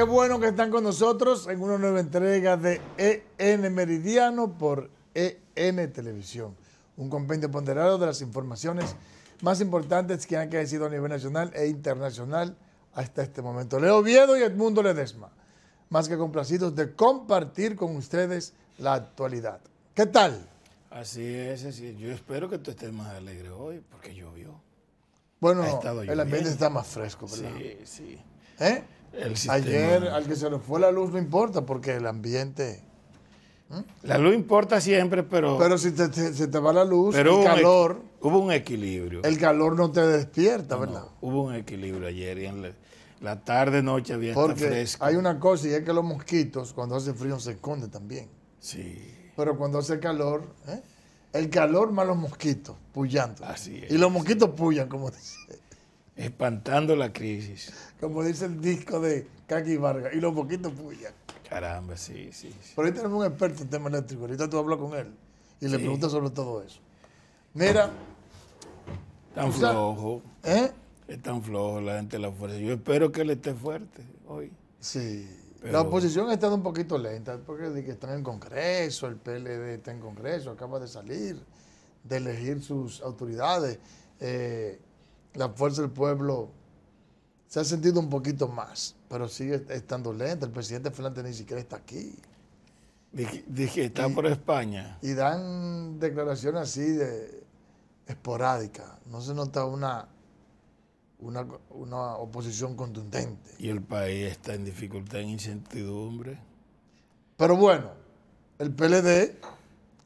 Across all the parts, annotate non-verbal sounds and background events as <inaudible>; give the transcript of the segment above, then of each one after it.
Qué bueno que están con nosotros en una nueva entrega de EN Meridiano por EN Televisión, un compendio ponderado de las informaciones más importantes que han crecido a nivel nacional e internacional hasta este momento. Leo Viedo y Edmundo Ledesma, más que complacidos de compartir con ustedes la actualidad. ¿Qué tal? Así es, así es. Yo espero que tú estés más alegre hoy porque llovió. Bueno, el ambiente está más fresco, ¿verdad? Sí, sí. ¿Eh? Ayer al que se le fue la luz no importa porque el ambiente... La luz importa siempre, pero... Pero si te, se te va la luz, el calor... hubo un equilibrio. El calor no te despierta, ¿verdad? hubo un equilibrio ayer y en la, tarde, noche había Porque fresco. hay una cosa y es que los mosquitos cuando hace frío se esconden también. Sí. Pero cuando hace calor, ¿eh? el calor más los mosquitos, pullando. Así es. Y los mosquitos pullan, como <laughs> dice. Espantando la crisis. Como dice el disco de Kaki Vargas, y los poquitos puya. Caramba, sí, sí, Por ahí tenemos un experto en tema eléctrico, ahorita tú hablas con él y le preguntas sobre todo eso. Mira. Tan flojo. ¿Eh? Es tan flojo la gente de la fuerza. Yo espero que él esté fuerte hoy. Sí. La oposición ha estado un poquito lenta, porque que están en Congreso, el PLD está en Congreso, acaba de salir, de elegir sus autoridades. Eh, la fuerza del pueblo se ha sentido un poquito más, pero sigue estando lenta. El presidente Fernández ni siquiera está aquí. Dije, está por España. Y dan declaraciones así de esporádicas. No se nota una, una, una oposición contundente. Y el país está en dificultad, en incertidumbre. Pero bueno, el PLD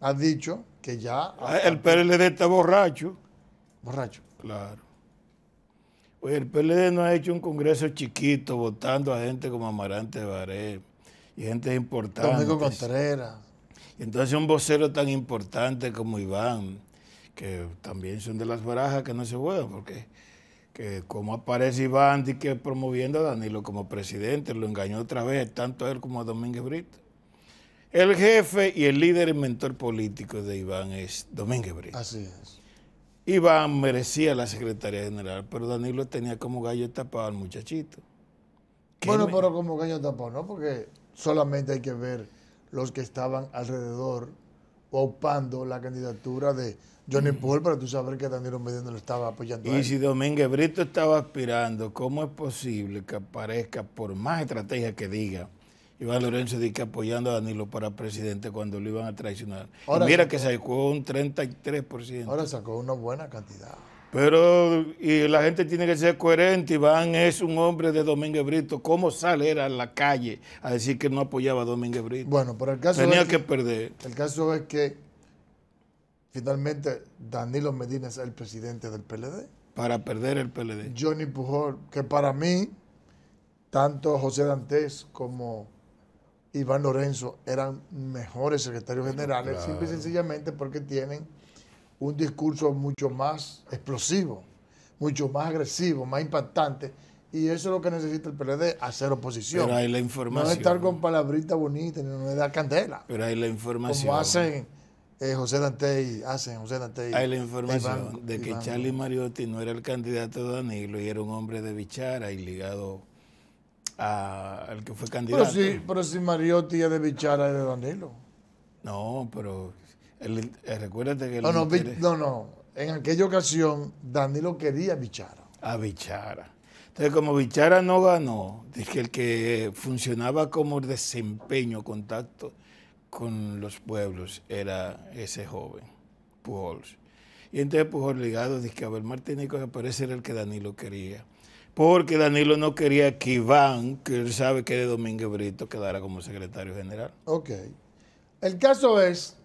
ha dicho que ya... Ah, el PLD está borracho. Borracho. Claro. Pues el PLD no ha hecho un congreso chiquito votando a gente como Amarante Baré y gente importante. Domingo Contreras. Y entonces un vocero tan importante como Iván, que también son de las barajas que no se juegan, porque que como aparece Iván que promoviendo a Danilo como presidente, lo engañó otra vez, tanto él como a Domínguez Brito. El jefe y el líder y mentor político de Iván es Domínguez Brito. Así es. Iván merecía la Secretaría general, pero Danilo tenía como gallo tapado al muchachito. Bueno, pero como gallo tapado, ¿no? Porque solamente hay que ver los que estaban alrededor opando la candidatura de Johnny mm. Paul para tú saber que Danilo Medina lo estaba apoyando. Y si Domínguez Brito estaba aspirando, ¿cómo es posible que aparezca, por más estrategia que diga, Iván Lorenzo dice que apoyando a Danilo para presidente cuando lo iban a traicionar. mira que sacó un 33%. Ahora sacó una buena cantidad. Pero y la gente tiene que ser coherente. Iván es un hombre de Domínguez Brito. ¿Cómo sale a la calle a decir que no apoyaba a Domínguez Brito? Bueno, pero el caso Tenía es que, que perder. El caso es que finalmente Danilo Medina es el presidente del PLD. Para perder el PLD. Johnny Pujol, que para mí, tanto José Dantes como Iván Lorenzo eran mejores secretarios generales, simplemente simple y sencillamente porque tienen un discurso mucho más explosivo, mucho más agresivo, más impactante. Y eso es lo que necesita el PLD, hacer oposición. Pero hay la información. No estar con palabritas bonitas, no es dar candela. Pero hay la información. Como eh, hacen José Dante y hacen José Dante Hay la información de que Charlie Mariotti no era el candidato de Danilo y era un hombre de bichara y ligado el al que fue candidato. Pero si, pero si Mariotti es de Bichara, era de Danilo. No, pero el, eh, recuérdate que... no, no, en aquella ocasión Danilo quería a Bichara. A Bichara. Entonces, como Bichara no ganó, el que funcionaba como desempeño, contacto con los pueblos era ese joven, Pujols. Y entonces Pujols ligado, dice que Abel Martínez, que ese era el que Danilo quería porque Danilo no quería que Iván, que él sabe que de Domínguez Brito, quedara como secretario general. Ok. El caso es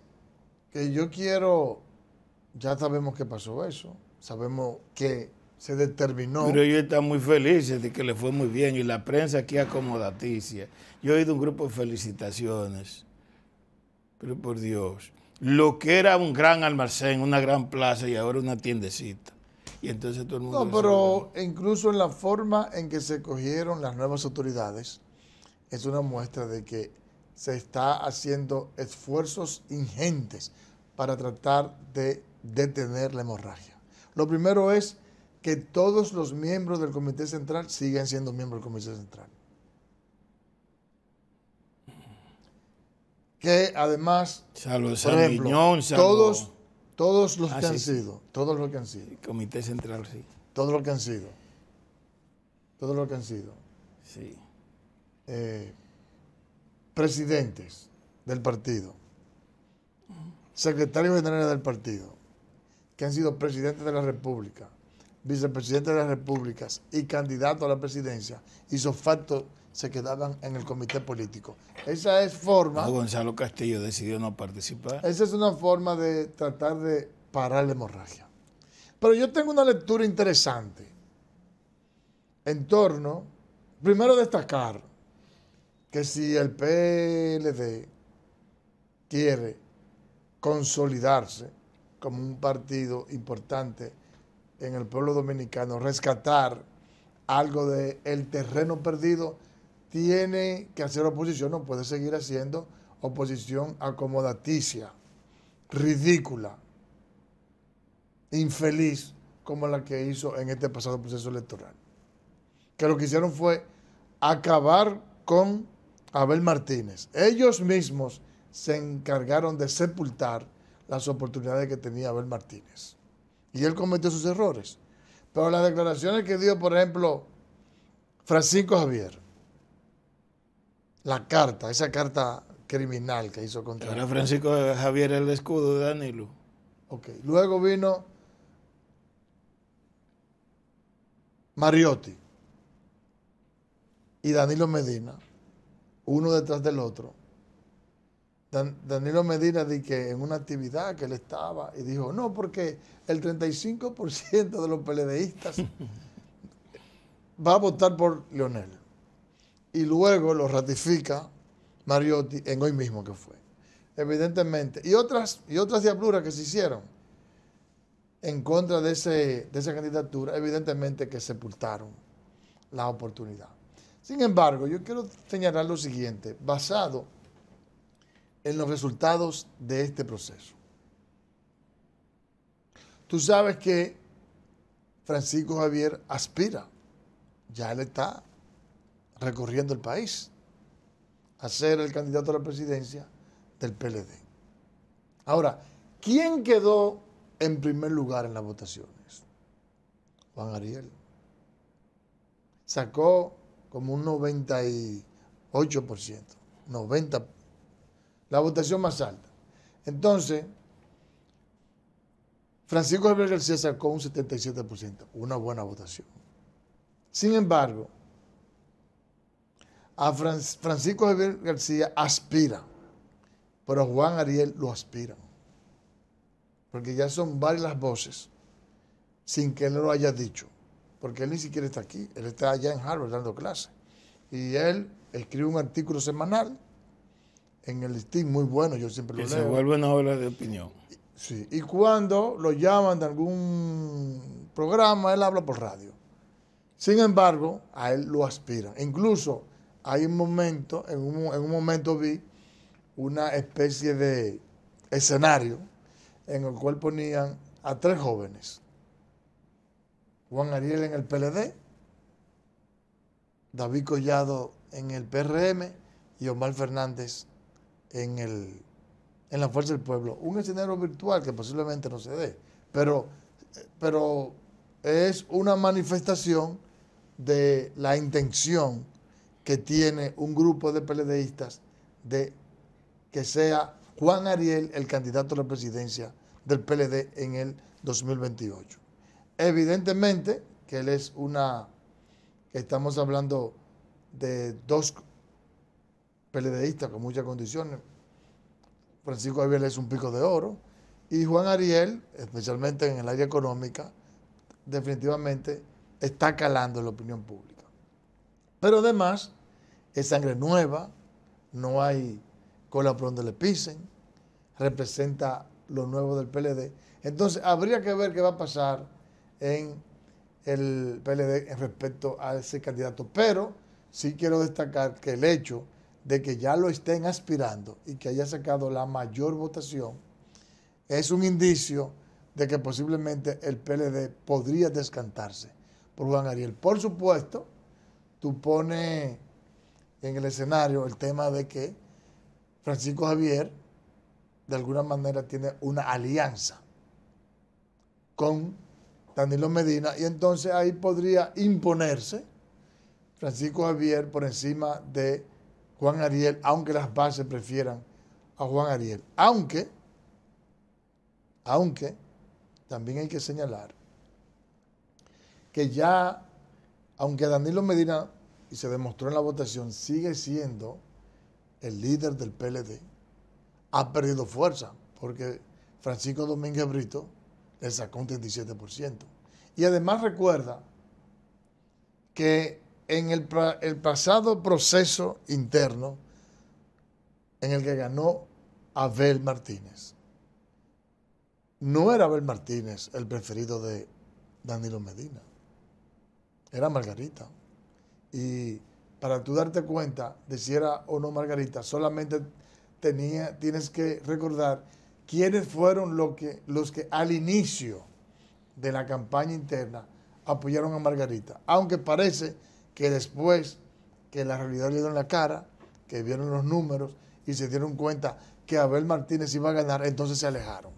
que yo quiero, ya sabemos qué pasó eso, sabemos que se determinó. Pero yo estaba muy feliz de que le fue muy bien y la prensa aquí acomodaticia. Yo he oído un grupo de felicitaciones, pero por Dios, lo que era un gran almacén, una gran plaza y ahora una tiendecita. No, pero incluso en la forma en que se cogieron las nuevas autoridades, es una muestra de que se está haciendo esfuerzos ingentes para tratar de detener la hemorragia. Lo primero es que todos los miembros del Comité Central sigan siendo miembros del Comité Central. Que además, salud, por todos todos los ah, que han sido, todos los que han sido. Comité Central, sí. Todos los que han sido. Todos los que han sido. Sí. Eh, presidentes del partido, secretarios generales del partido, que han sido presidentes de la República, vicepresidentes de las repúblicas y candidatos a la presidencia, hizo facto se quedaban en el comité político. Esa es forma... Gonzalo Castillo decidió no participar. Esa es una forma de tratar de parar la hemorragia. Pero yo tengo una lectura interesante en torno, primero destacar que si el PLD quiere consolidarse como un partido importante en el pueblo dominicano, rescatar algo del terreno perdido, tiene que hacer oposición, no puede seguir haciendo oposición acomodaticia, ridícula, infeliz, como la que hizo en este pasado proceso electoral. Que lo que hicieron fue acabar con Abel Martínez. Ellos mismos se encargaron de sepultar las oportunidades que tenía Abel Martínez. Y él cometió sus errores. Pero las declaraciones que dio, por ejemplo, Francisco Javier, la carta, esa carta criminal que hizo contra Era Francisco Javier el escudo de Danilo. Ok, luego vino Mariotti y Danilo Medina, uno detrás del otro. Danilo Medina dijo que en una actividad que él estaba y dijo, no, porque el 35% de los peledeístas <laughs> va a votar por Leonel y luego lo ratifica Mariotti en hoy mismo que fue. Evidentemente. Y otras, y otras diabluras que se hicieron en contra de, de esa candidatura, evidentemente que sepultaron la oportunidad. Sin embargo, yo quiero señalar lo siguiente, basado en los resultados de este proceso. Tú sabes que Francisco Javier aspira, ya él está recorriendo el país a ser el candidato a la presidencia del PLD. Ahora, ¿quién quedó en primer lugar en las votaciones? Juan Ariel. Sacó como un 98%, 90%, la votación más alta. Entonces, Francisco Javier García sacó un 77%, una buena votación. Sin embargo, a Francisco Javier García aspira, pero Juan Ariel lo aspira. Porque ya son varias las voces sin que él lo haya dicho. Porque él ni siquiera está aquí, él está allá en Harvard dando clases. Y él escribe un artículo semanal en el listín muy bueno, yo siempre lo leo. se vuelve una obra de opinión. Sí, y cuando lo llaman de algún programa, él habla por radio. Sin embargo, a él lo aspiran. Incluso hay un momento, en un, momento vi una especie de escenario en el cual ponían a tres jóvenes. Juan Ariel en el PLD, David Collado en el PRM y Omar Fernández en, en la Fuerza del Pueblo. Un escenario virtual que posiblemente no se dé, pero, pero es una manifestación de la intención que tiene un grupo de PLDistas de que sea Juan Ariel el candidato a la presidencia del PLD en el 2028. Evidentemente que él es una, que estamos hablando de dos PLDistas con muchas condiciones. Francisco Ariel es un pico de oro y Juan Ariel, especialmente en el área económica, definitivamente está calando en la opinión pública. Pero además, es sangre nueva, no hay cola por donde le pisen, representa lo nuevo del PLD. Entonces, habría que ver qué va a pasar en el PLD respecto a ese candidato. Pero sí quiero destacar que el hecho de que ya lo estén aspirando y que haya sacado la mayor votación es un indicio de que posiblemente el PLD podría descantarse por Juan Ariel. Por supuesto, tú pones en el escenario el tema de que Francisco Javier de alguna manera tiene una alianza con Danilo Medina y entonces ahí podría imponerse Francisco Javier por encima de Juan Ariel, aunque las bases prefieran a Juan Ariel. Aunque, aunque, también hay que señalar que ya aunque Danilo Medina, y se demostró en la votación, sigue siendo el líder del PLD, ha perdido fuerza, porque Francisco Domínguez Brito le sacó un 37%. Y además recuerda que en el, el, pasado proceso interno en el que ganó Abel Martínez, no era Abel Martínez el preferido de Danilo Medina era Margarita. Y para tú darte cuenta de si era o no Margarita, solamente tenía, tienes que recordar quiénes fueron los que, los que al inicio de la campaña interna apoyaron a Margarita. Aunque parece que después que la realidad le dieron la cara, que vieron los números y se dieron cuenta que Abel Martínez iba a ganar, entonces se alejaron.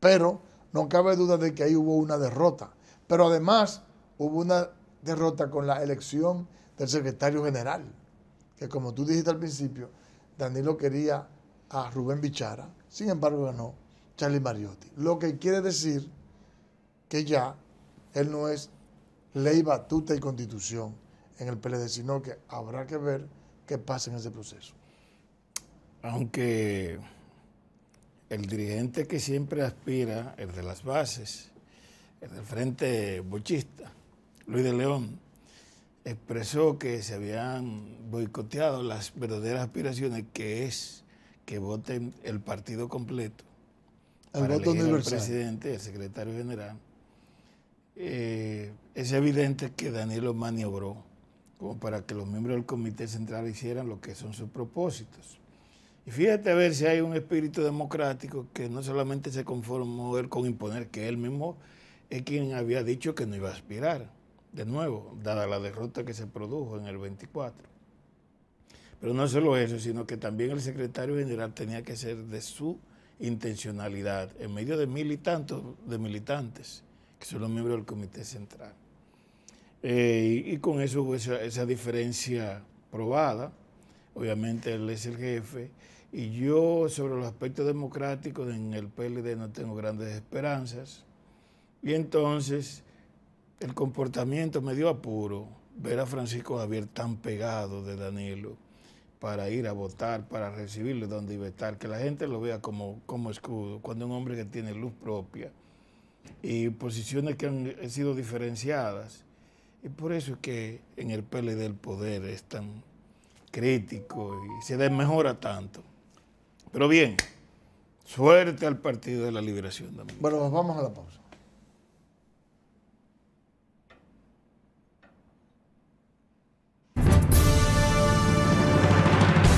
Pero no cabe duda de que ahí hubo una derrota. Pero además hubo una derrota con la elección del secretario general, que como tú dijiste al principio, Danilo quería a Rubén Bichara, sin embargo ganó Charlie Mariotti. Lo que quiere decir que ya él no es ley, batuta y constitución en el PLD, sino que habrá que ver qué pasa en ese proceso. Aunque el dirigente que siempre aspira, el de las bases, el del frente bochista, Luis de León, expresó que se habían boicoteado las verdaderas aspiraciones, que es que voten el partido completo el voto presidente, el secretario general. Eh, es evidente que Daniel Danilo maniobró como para que los miembros del Comité Central hicieran lo que son sus propósitos. Y fíjate a ver si hay un espíritu democrático que no solamente se conformó él con imponer, que él mismo es quien había dicho que no iba a aspirar de nuevo, dada la derrota que se produjo en el 24. Pero no solo eso, sino que también el secretario general tenía que ser de su intencionalidad, en medio de mil y tantos de militantes, que son los miembros del Comité Central. Eh, y, con eso hubo esa, esa diferencia probada. Obviamente él es el jefe. Y yo sobre los aspectos democráticos en el PLD no tengo grandes esperanzas. Y entonces el comportamiento me dio apuro ver a Francisco Javier tan pegado de Danilo para ir a votar, para recibirle donde iba a estar, que la gente lo vea como, como escudo, cuando un hombre que tiene luz propia y posiciones que han eh, sido diferenciadas. Y por eso es que en el PLD del poder es tan crítico y se desmejora tanto. Pero bien, suerte al Partido de la Liberación. Bueno, nos vamos a la pausa.